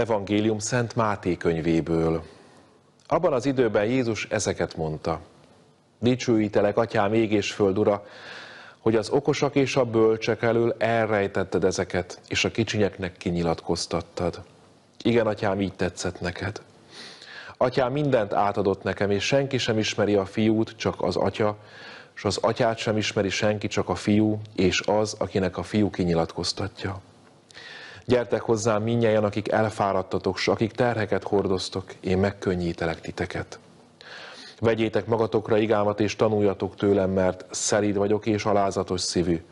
Evangélium Szent Máté könyvéből. Abban az időben Jézus ezeket mondta. Dicsőítelek, Atyám, ég és föld, Ura, hogy az okosak és a bölcsek elől elrejtetted ezeket, és a kicsinyeknek kinyilatkoztattad. Igen, Atyám, így tetszett neked. Atyám mindent átadott nekem, és senki sem ismeri a fiút, csak az atya, és az atyát sem ismeri senki, csak a fiú, és az, akinek a fiú kinyilatkoztatja. Gyertek hozzám minnyáján, akik elfáradtatok, s akik terheket hordoztok, én megkönnyítelek titeket. Vegyétek magatokra igámat, és tanuljatok tőlem, mert szelíd vagyok és alázatos szívű,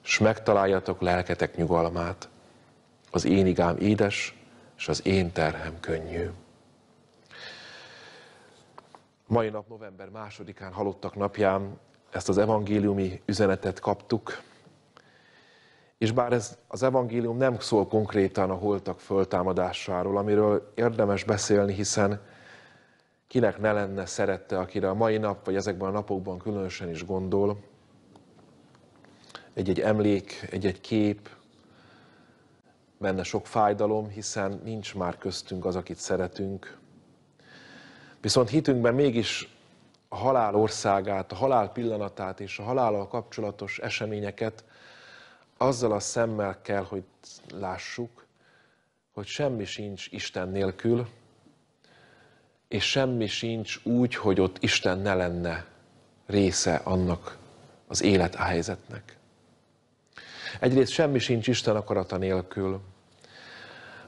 s megtaláljatok lelketek nyugalmát. Az én igám édes, és az én terhem könnyű. Mai nap november másodikán halottak napján ezt az evangéliumi üzenetet kaptuk, és bár ez az evangélium nem szól konkrétan a holtak föltámadásáról, amiről érdemes beszélni, hiszen kinek ne lenne szerette, akire a mai nap, vagy ezekben a napokban különösen is gondol, egy-egy emlék, egy-egy kép, benne sok fájdalom, hiszen nincs már köztünk az, akit szeretünk. Viszont hitünkben mégis a halál országát, a halál pillanatát és a halállal kapcsolatos eseményeket azzal a szemmel kell, hogy lássuk, hogy semmi sincs Isten nélkül, és semmi sincs úgy, hogy ott Isten ne lenne része annak az élethelyzetnek. Egyrészt semmi sincs Isten akarata nélkül.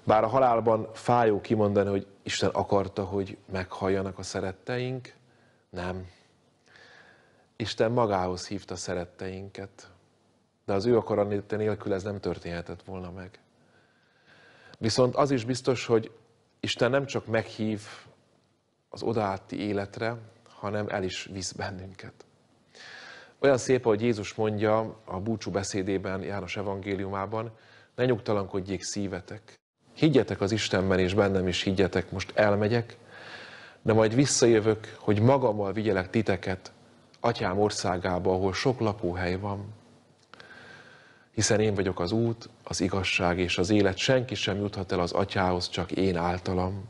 Bár a halálban fájó kimondani, hogy Isten akarta, hogy meghalljanak a szeretteink, nem. Isten magához hívta szeretteinket de az ő akarata nélkül ez nem történhetett volna meg. Viszont az is biztos, hogy Isten nem csak meghív az odaátti életre, hanem el is visz bennünket. Olyan szép, hogy Jézus mondja a búcsú beszédében, János evangéliumában, ne nyugtalankodjék szívetek. Higgyetek az Istenben, és bennem is higgyetek, most elmegyek, de majd visszajövök, hogy magammal vigyelek titeket atyám országába, ahol sok lakóhely van hiszen én vagyok az út, az igazság és az élet, senki sem juthat el az atyához, csak én általam.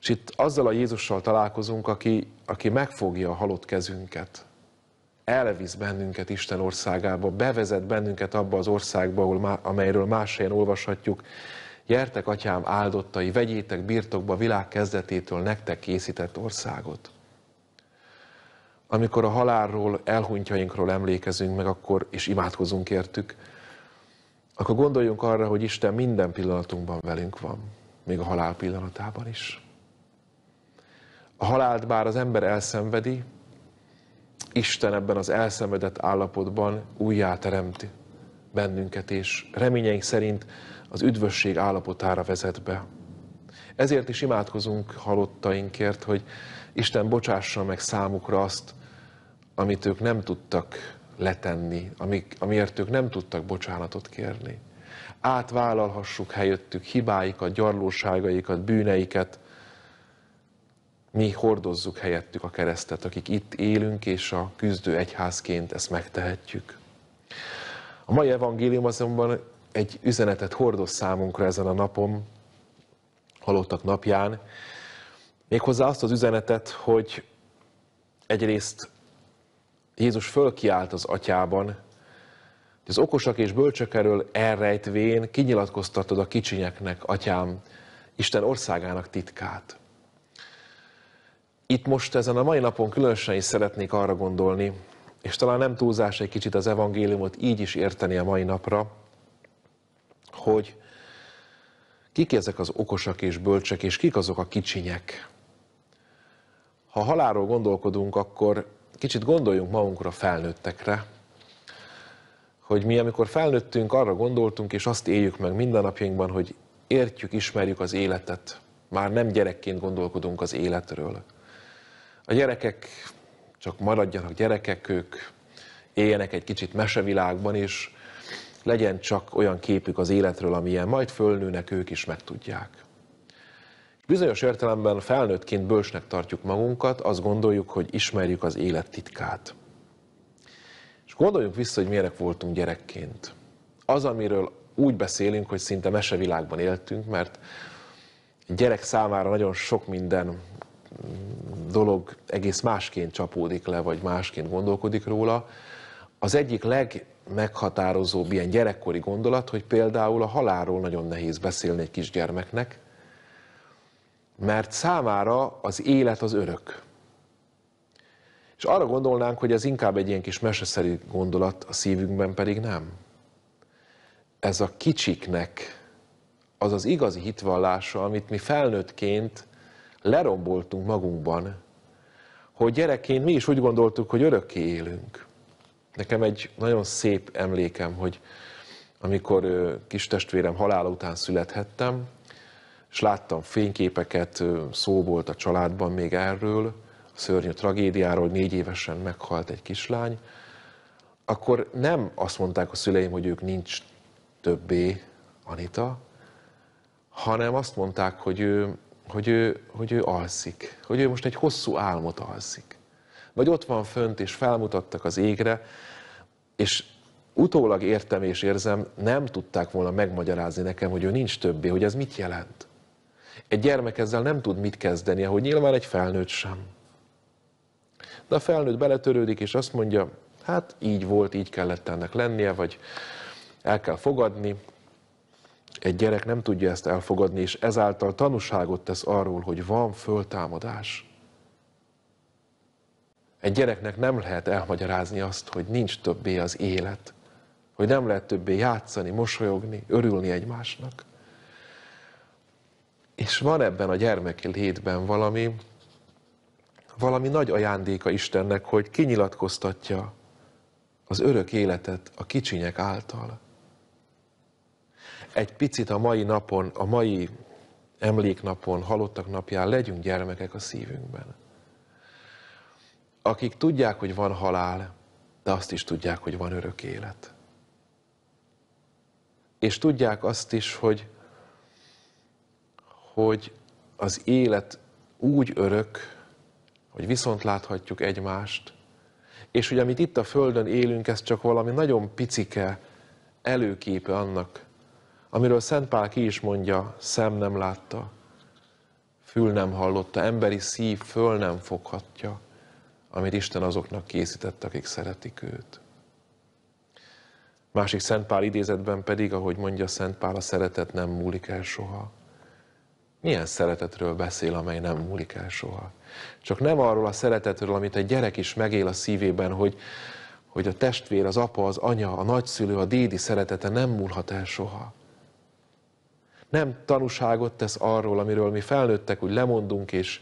És itt azzal a Jézussal találkozunk, aki, aki megfogja a halott kezünket, elvisz bennünket Isten országába, bevezet bennünket abba az országba, ahol, amelyről más helyen olvashatjuk, Gyertek, atyám áldottai, vegyétek birtokba világ kezdetétől nektek készített országot amikor a halálról, elhuntjainkról emlékezünk meg, akkor, és imádkozunk értük, akkor gondoljunk arra, hogy Isten minden pillanatunkban velünk van, még a halál pillanatában is. A halált bár az ember elszenvedi, Isten ebben az elszenvedett állapotban újjáteremt bennünket, és reményeink szerint az üdvösség állapotára vezet be. Ezért is imádkozunk halottainkért, hogy Isten bocsássa meg számukra azt, amit ők nem tudtak letenni, amik, amiért ők nem tudtak bocsánatot kérni. Átvállalhassuk helyettük hibáikat, gyarlóságaikat, bűneiket. Mi hordozzuk helyettük a keresztet, akik itt élünk, és a küzdő egyházként ezt megtehetjük. A mai evangélium azonban egy üzenetet hordoz számunkra ezen a napon, halottak napján. Méghozzá azt az üzenetet, hogy egyrészt Jézus fölkiált az atyában, hogy az okosak és bölcsök elől elrejtvén kinyilatkoztatod a kicsinyeknek, atyám, Isten országának titkát. Itt most ezen a mai napon különösen is szeretnék arra gondolni, és talán nem túlzás egy kicsit az evangéliumot így is érteni a mai napra, hogy Kik ezek az okosak és bölcsek, és kik azok a kicsinyek? Ha halálról gondolkodunk, akkor kicsit gondoljunk magunkra, felnőttekre, hogy mi, amikor felnőttünk, arra gondoltunk, és azt éljük meg mindennapjainkban, hogy értjük, ismerjük az életet. Már nem gyerekként gondolkodunk az életről. A gyerekek csak maradjanak gyerekek, ők éljenek egy kicsit mesevilágban, és legyen csak olyan képük az életről, amilyen majd fölnőnek, ők is megtudják. Bizonyos értelemben felnőttként bölcsnek tartjuk magunkat, azt gondoljuk, hogy ismerjük az élet titkát. És gondoljunk vissza, hogy milyenek voltunk gyerekként. Az, amiről úgy beszélünk, hogy szinte mesevilágban éltünk, mert gyerek számára nagyon sok minden dolog egész másként csapódik le, vagy másként gondolkodik róla, az egyik legmeghatározóbb ilyen gyerekkori gondolat, hogy például a halálról nagyon nehéz beszélni egy kisgyermeknek, mert számára az élet az örök. És arra gondolnánk, hogy ez inkább egy ilyen kis meseszerű gondolat, a szívünkben pedig nem. Ez a kicsiknek az az igazi hitvallása, amit mi felnőttként leromboltunk magunkban, hogy gyerekként mi is úgy gondoltuk, hogy örökké élünk. Nekem egy nagyon szép emlékem, hogy amikor kis testvérem halála után születhettem, és láttam fényképeket, szó volt a családban még erről, a szörnyű tragédiáról, hogy négy évesen meghalt egy kislány, akkor nem azt mondták a szüleim, hogy ők nincs többé Anita, hanem azt mondták, hogy ő, hogy ő, hogy ő alszik, hogy ő most egy hosszú álmot alszik vagy ott van fönt, és felmutattak az égre, és utólag értem és érzem, nem tudták volna megmagyarázni nekem, hogy ő nincs többé, hogy ez mit jelent. Egy gyermek ezzel nem tud mit kezdeni, ahogy nyilván egy felnőtt sem. De a felnőtt beletörődik, és azt mondja, hát így volt, így kellett ennek lennie, vagy el kell fogadni. Egy gyerek nem tudja ezt elfogadni, és ezáltal tanúságot tesz arról, hogy van föltámadás. Egy gyereknek nem lehet elmagyarázni azt, hogy nincs többé az élet, hogy nem lehet többé játszani, mosolyogni, örülni egymásnak. És van ebben a gyermeki létben valami, valami nagy ajándéka Istennek, hogy kinyilatkoztatja az örök életet a kicsinyek által. Egy picit a mai napon, a mai emléknapon, halottak napján legyünk gyermekek a szívünkben akik tudják, hogy van halál, de azt is tudják, hogy van örök élet. És tudják azt is, hogy, hogy az élet úgy örök, hogy viszont láthatjuk egymást, és hogy amit itt a Földön élünk, ez csak valami nagyon picike előképe annak, amiről Szent Pál ki is mondja, szem nem látta, fül nem hallotta, emberi szív föl nem foghatja, amit Isten azoknak készített, akik szeretik őt. Másik Szentpál idézetben pedig, ahogy mondja Szentpál, a szeretet nem múlik el soha. Milyen szeretetről beszél, amely nem múlik el soha? Csak nem arról a szeretetről, amit egy gyerek is megél a szívében, hogy, hogy a testvér, az apa, az anya, a nagyszülő, a dédi szeretete nem múlhat el soha. Nem tanúságot tesz arról, amiről mi felnőttek, úgy lemondunk, és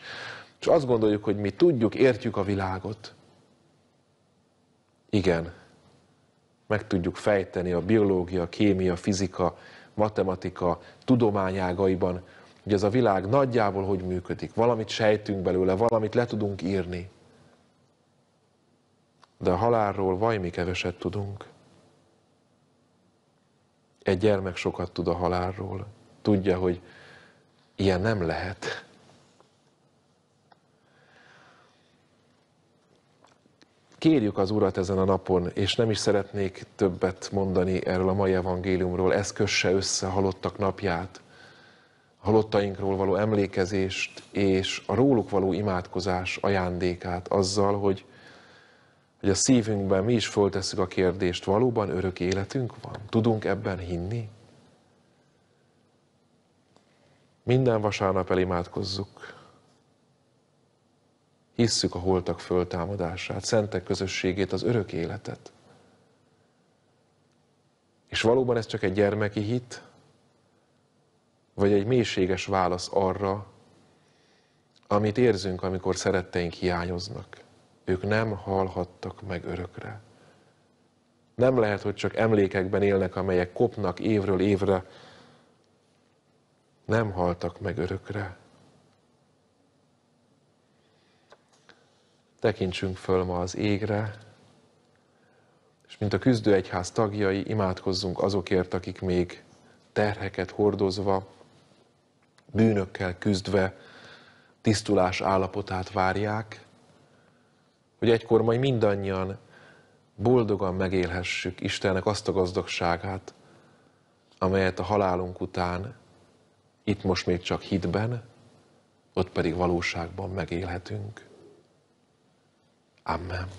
és azt gondoljuk, hogy mi tudjuk, értjük a világot. Igen, meg tudjuk fejteni a biológia, kémia, fizika, matematika tudományágaiban, hogy ez a világ nagyjából hogy működik. Valamit sejtünk belőle, valamit le tudunk írni. De a halálról vajmi keveset tudunk. Egy gyermek sokat tud a halálról. Tudja, hogy ilyen nem lehet. Kérjük az Urat ezen a napon, és nem is szeretnék többet mondani erről a mai evangéliumról, ez kösse össze halottak napját, halottainkról való emlékezést és a róluk való imádkozás ajándékát azzal, hogy, hogy a szívünkben mi is föltesszük a kérdést, valóban örök életünk van? Tudunk ebben hinni? Minden vasárnap elimádkozzuk Hisszük a holtak föltámadását, szentek közösségét, az örök életet. És valóban ez csak egy gyermeki hit, vagy egy mélységes válasz arra, amit érzünk, amikor szeretteink hiányoznak. Ők nem halhattak meg örökre. Nem lehet, hogy csak emlékekben élnek, amelyek kopnak évről évre. Nem haltak meg örökre. tekintsünk föl ma az égre, és mint a küzdőegyház tagjai imádkozzunk azokért, akik még terheket hordozva, bűnökkel küzdve tisztulás állapotát várják, hogy egykor majd mindannyian boldogan megélhessük Istennek azt a gazdagságát, amelyet a halálunk után itt most még csak hitben, ott pedig valóságban megélhetünk. Amen.